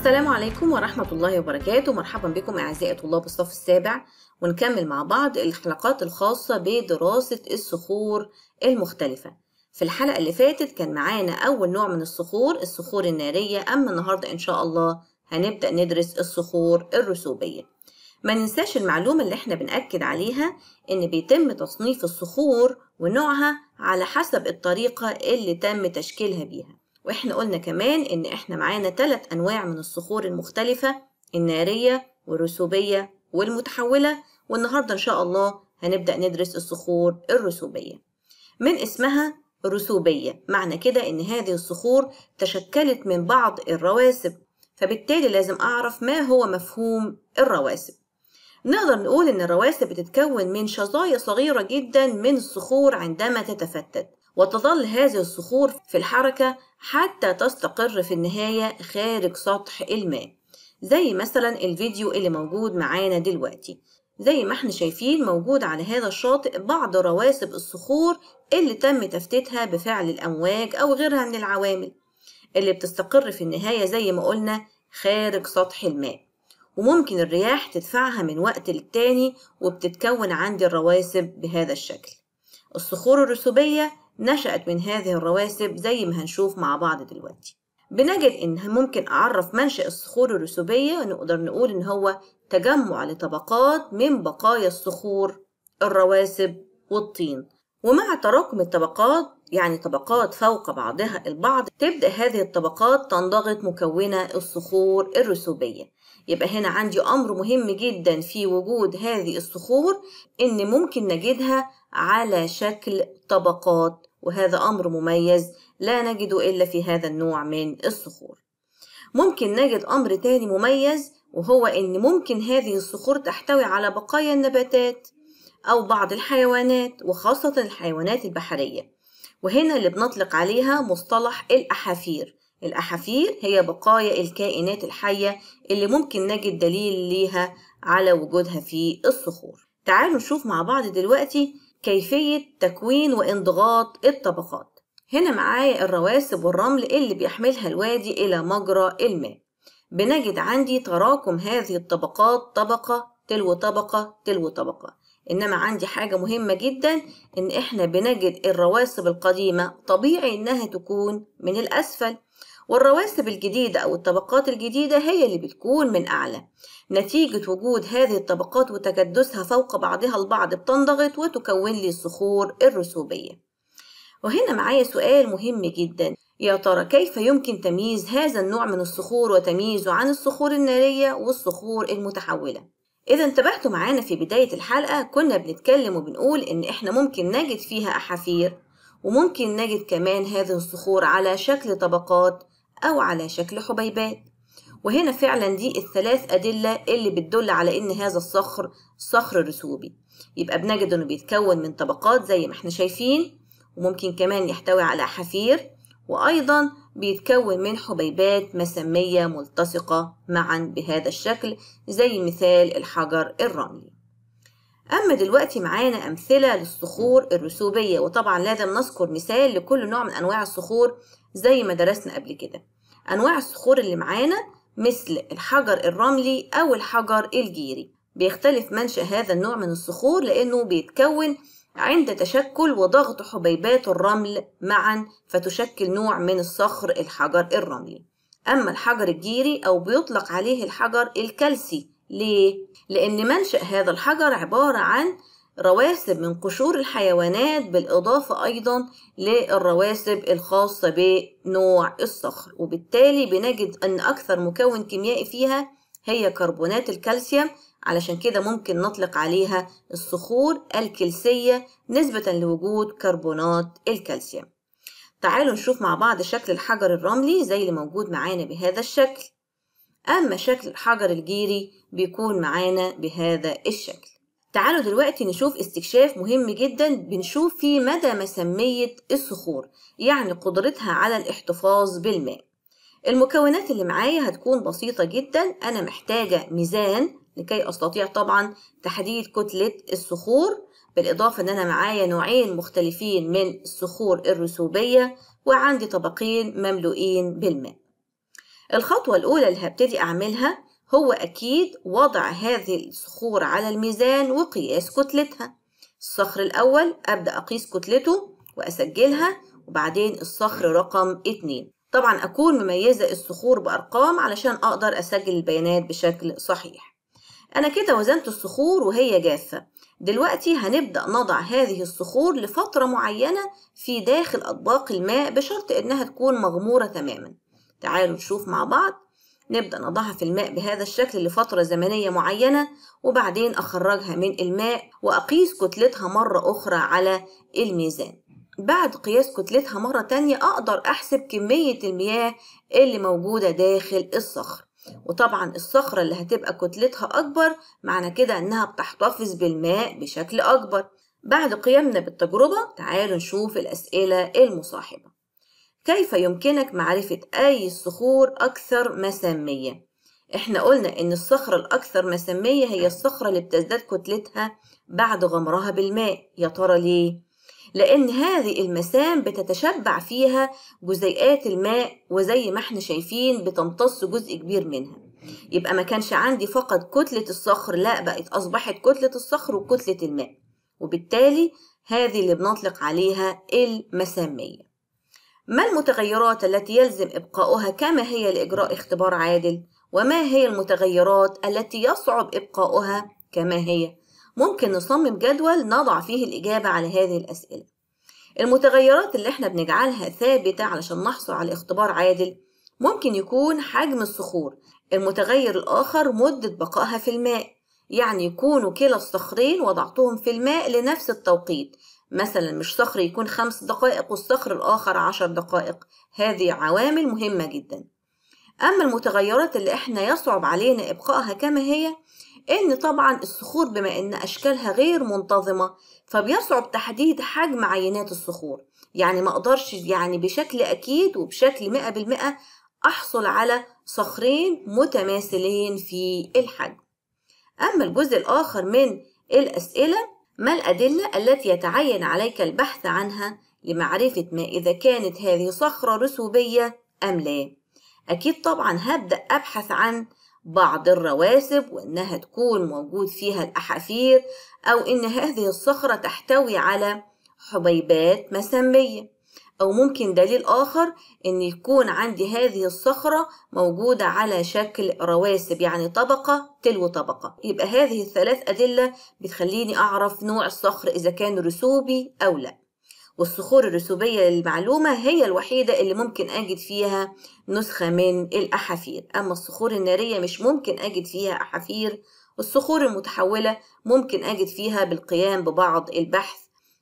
السلام عليكم ورحمة الله وبركاته مرحبا بكم أعزائي طلاب الصف السابع ونكمل مع بعض الحلقات الخاصة بدراسة الصخور المختلفة في الحلقة اللي فاتت كان معانا أول نوع من الصخور الصخور النارية أما النهاردة إن شاء الله هنبدأ ندرس الصخور الرسوبية ما ننساش المعلومة اللي احنا بنأكد عليها إن بيتم تصنيف الصخور ونوعها على حسب الطريقة اللي تم تشكيلها بيها واحنا قلنا كمان ان احنا معانا تلات انواع من الصخور المختلفة النارية والرسوبية والمتحولة والنهاردة ان شاء الله هنبدأ ندرس الصخور الرسوبية من اسمها رسوبية معنى كده ان هذه الصخور تشكلت من بعض الرواسب فبالتالي لازم اعرف ما هو مفهوم الرواسب نقدر نقول ان الرواسب بتتكون من شظايا صغيرة جدا من الصخور عندما تتفتت وتظل هذه الصخور في الحركة حتى تستقر في النهاية خارج سطح الماء زي مثلا الفيديو اللي موجود معانا دلوقتي زي ما احنا شايفين موجود على هذا الشاطئ بعض رواسب الصخور اللي تم تفتيتها بفعل الأمواج أو غيرها من العوامل اللي بتستقر في النهاية زي ما قلنا خارج سطح الماء وممكن الرياح تدفعها من وقت للتاني وبتتكون عندي الرواسب بهذا الشكل الصخور الرسوبية نشأت من هذه الرواسب زي ما هنشوف مع بعض دلوقتي بنجد إن ممكن أعرف منشأ الصخور الرسوبية نقدر نقول إن هو تجمع لطبقات من بقايا الصخور الرواسب والطين ومع تراكم الطبقات يعني طبقات فوق بعضها البعض تبدأ هذه الطبقات تنضغط مكونة الصخور الرسوبية يبقى هنا عندي أمر مهم جدا في وجود هذه الصخور إن ممكن نجدها على شكل طبقات وهذا أمر مميز لا نجد إلا في هذا النوع من الصخور ممكن نجد أمر تاني مميز وهو إن ممكن هذه الصخور تحتوي على بقايا النباتات أو بعض الحيوانات وخاصة الحيوانات البحرية وهنا اللي بنطلق عليها مصطلح الأحافير الأحافير هي بقايا الكائنات الحية اللي ممكن نجد دليل ليها على وجودها في الصخور تعالوا نشوف مع بعض دلوقتي كيفية تكوين وانضغاط الطبقات هنا معايا الرواسب والرمل اللي بيحملها الوادي إلى مجرى الماء بنجد عندي تراكم هذه الطبقات طبقة تلو طبقة تلو طبقة إنما عندي حاجة مهمة جدا إن إحنا بنجد الرواسب القديمة طبيعي إنها تكون من الأسفل والرواسب الجديدة أو الطبقات الجديدة هي اللي بتكون من أعلى نتيجة وجود هذه الطبقات وتكدسها فوق بعضها البعض بتنضغط وتكون لي الصخور الرسوبية وهنا معايا سؤال مهم جدا يا ترى كيف يمكن تمييز هذا النوع من الصخور وتمييزه عن الصخور النارية والصخور المتحولة إذا انتبهتوا معانا في بداية الحلقة كنا بنتكلم وبنقول إن إحنا ممكن نجد فيها أحافير وممكن نجد كمان هذه الصخور على شكل طبقات أو على شكل حبيبات وهنا فعلا دي الثلاث أدلة اللي بتدل على إن هذا الصخر صخر رسوبي يبقى بنجد إنه بيتكون من طبقات زي ما احنا شايفين وممكن كمان يحتوي على حفير وأيضا بيتكون من حبيبات مسمية ملتصقة معا بهذا الشكل زي مثال الحجر الرملي أما دلوقتي معانا أمثلة للصخور الرسوبية وطبعا لازم نذكر مثال لكل نوع من أنواع الصخور زي ما درسنا قبل كده أنواع الصخور اللي معانا مثل الحجر الرملي أو الحجر الجيري بيختلف منشأ هذا النوع من الصخور لأنه بيتكون عند تشكل وضغط حبيبات الرمل معا فتشكل نوع من الصخر الحجر الرملي أما الحجر الجيري أو بيطلق عليه الحجر الكلسي ليه؟ لأن منشأ هذا الحجر عبارة عن رواسب من قشور الحيوانات بالإضافة أيضا للرواسب الخاصة بنوع الصخر وبالتالي بنجد أن أكثر مكون كيميائي فيها هي كربونات الكالسيوم علشان كده ممكن نطلق عليها الصخور الكلسية نسبة لوجود كربونات الكالسيوم تعالوا نشوف مع بعض شكل الحجر الرملي زي اللي موجود معانا بهذا الشكل أما شكل الحجر الجيري بيكون معانا بهذا الشكل تعالوا دلوقتي نشوف استكشاف مهم جدا بنشوف فيه مدى مسمية الصخور يعني قدرتها على الاحتفاظ بالماء المكونات اللي معايا هتكون بسيطة جدا أنا محتاجة ميزان لكي أستطيع طبعا تحديد كتلة الصخور بالإضافة أن أنا معايا نوعين مختلفين من الصخور الرسوبية وعندي طبقين مملوئين بالماء الخطوة الأولى اللي هبتدي أعملها هو أكيد وضع هذه الصخور على الميزان وقياس كتلتها الصخر الأول أبدأ أقيس كتلته وأسجلها وبعدين الصخر رقم اتنين طبعا أكون مميزة الصخور بأرقام علشان أقدر أسجل البيانات بشكل صحيح أنا كده وزنت الصخور وهي جافة دلوقتي هنبدأ نضع هذه الصخور لفترة معينة في داخل أطباق الماء بشرط إنها تكون مغمورة تماما تعالوا نشوف مع بعض نبدأ نضعها في الماء بهذا الشكل لفترة زمنية معينة وبعدين أخرجها من الماء وأقيس كتلتها مرة أخرى على الميزان بعد قياس كتلتها مرة تانية أقدر أحسب كمية المياه اللي موجودة داخل الصخر وطبعا الصخرة اللي هتبقى كتلتها أكبر معنى كده إنها بتحتفظ بالماء بشكل أكبر بعد قيامنا بالتجربة تعالوا نشوف الأسئلة المصاحبة كيف يمكنك معرفة أي الصخور أكثر مسامية؟ إحنا قلنا إن الصخرة الأكثر مسامية هي الصخرة اللي بتزداد كتلتها بعد غمرها بالماء يا ترى ليه؟ لأن هذه المسام بتتشبع فيها جزيئات الماء وزي ما احنا شايفين بتمتص جزء كبير منها يبقى ما كانش عندي فقط كتلة الصخر لا بقت أصبحت كتلة الصخر وكتلة الماء وبالتالي هذه اللي بنطلق عليها المسامية ما المتغيرات التي يلزم إبقاؤها كما هي لإجراء اختبار عادل؟ وما هي المتغيرات التي يصعب إبقاؤها كما هي؟ ممكن نصمم جدول نضع فيه الإجابة على هذه الأسئلة. المتغيرات اللي احنا بنجعلها ثابتة علشان نحصل على اختبار عادل ممكن يكون حجم الصخور المتغير الآخر مدة بقائها في الماء يعني يكونوا كلا الصخرين وضعتهم في الماء لنفس التوقيت مثلا مش صخر يكون خمس دقائق والصخر الآخر عشر دقائق هذه عوامل مهمة جدا أما المتغيرات اللي إحنا يصعب علينا إبقائها كما هي إن طبعا الصخور بما إن أشكالها غير منتظمة فبيصعب تحديد حجم عينات الصخور يعني ما أقدرش يعني بشكل أكيد وبشكل مئة بالمئة أحصل على صخرين متماثلين في الحجم أما الجزء الآخر من الأسئلة ما الأدلة التي يتعين عليك البحث عنها لمعرفة ما إذا كانت هذه صخرة رسوبية أم لا؟ أكيد طبعا هبدأ أبحث عن بعض الرواسب وإنها تكون موجود فيها الأحافير أو إن هذه الصخرة تحتوي على حبيبات مسمية أو ممكن دليل آخر إن يكون عندي هذه الصخرة موجودة على شكل رواسب يعني طبقة تلو طبقة يبقى هذه الثلاث أدلة بتخليني أعرف نوع الصخر إذا كان رسوبي أو لا والصخور الرسوبية للمعلومة هي الوحيدة اللي ممكن أجد فيها نسخة من الأحافير أما الصخور النارية مش ممكن أجد فيها أحافير الصخور المتحولة ممكن أجد فيها بالقيام ببعض البحث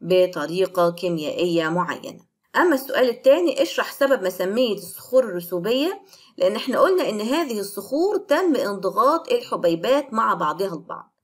بطريقة كيميائية معينة أما السؤال الثاني اشرح سبب مسمية الصخور الرسوبية لأن احنا قلنا إن هذه الصخور تم انضغاط الحبيبات مع بعضها البعض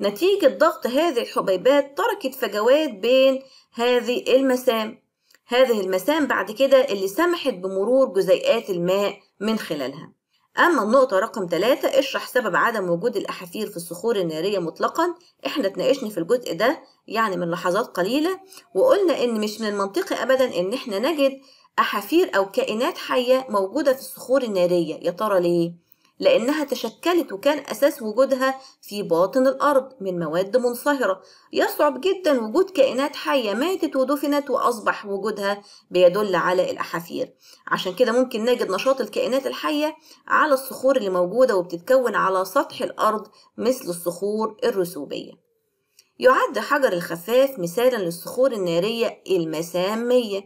نتيجة ضغط هذه الحبيبات تركت فجوات بين هذه المسام هذه المسام بعد كده اللي سمحت بمرور جزيئات الماء من خلالها أما النقطة رقم 3 اشرح سبب عدم وجود الأحافير في الصخور النارية مطلقا احنا اتناقشنا في الجزء ده يعني من لحظات قليلة وقلنا إن مش من المنطقي أبدا إن احنا نجد أحافير أو كائنات حية موجودة في الصخور النارية يا ترى ليه؟ لأنها تشكلت وكان أساس وجودها في باطن الأرض من مواد منصهرة يصعب جدا وجود كائنات حية ماتت ودفنت وأصبح وجودها بيدل على الأحافير عشان كده ممكن نجد نشاط الكائنات الحية على الصخور اللي موجودة وبتتكون على سطح الأرض مثل الصخور الرسوبية يعد حجر الخفاف مثالا للصخور النارية المسامية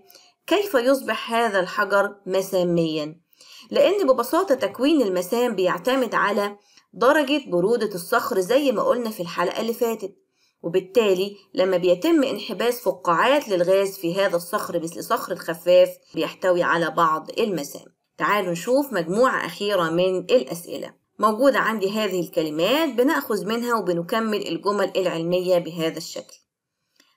كيف يصبح هذا الحجر مساميا؟ لأن ببساطة تكوين المسام بيعتمد على درجة برودة الصخر زي ما قلنا في الحلقة اللي فاتت وبالتالي لما بيتم انحباس فقاعات للغاز في هذا الصخر مثل صخر الخفاف بيحتوي على بعض المسام تعالوا نشوف مجموعة أخيرة من الأسئلة موجودة عندي هذه الكلمات بنأخذ منها وبنكمل الجمل العلمية بهذا الشكل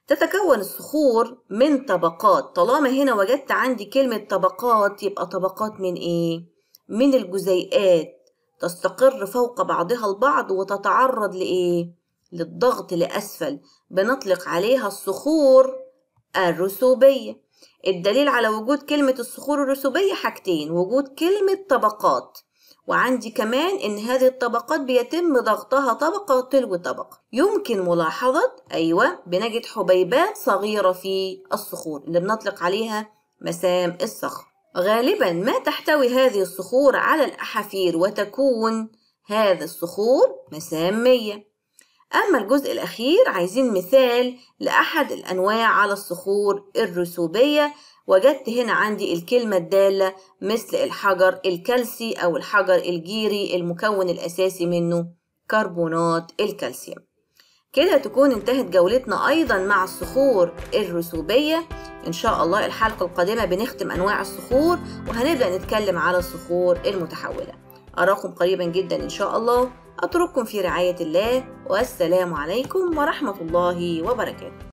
تتكون الصخور من طبقات طالما هنا وجدت عندي كلمة طبقات يبقى طبقات من إيه؟ من الجزيئات تستقر فوق بعضها البعض وتتعرض لإيه؟ للضغط لأسفل بنطلق عليها الصخور الرسوبية الدليل على وجود كلمة الصخور الرسوبية حاجتين وجود كلمة طبقات وعندي كمان إن هذه الطبقات بيتم ضغطها طبقة تلو طبقة يمكن ملاحظة أيوة بنجد حبيبات صغيرة في الصخور اللي بنطلق عليها مسام الصخر غالبا ما تحتوي هذه الصخور على الأحافير وتكون هذا الصخور مسامية أما الجزء الأخير عايزين مثال لأحد الأنواع على الصخور الرسوبية وجدت هنا عندي الكلمة الدالة مثل الحجر الكالسي أو الحجر الجيري المكون الأساسي منه كربونات الكالسيوم كده تكون انتهت جولتنا أيضا مع الصخور الرسوبية إن شاء الله الحلقة القادمة بنختم أنواع الصخور وهنبدأ نتكلم على الصخور المتحولة أراكم قريبا جدا إن شاء الله أترككم في رعاية الله والسلام عليكم ورحمة الله وبركاته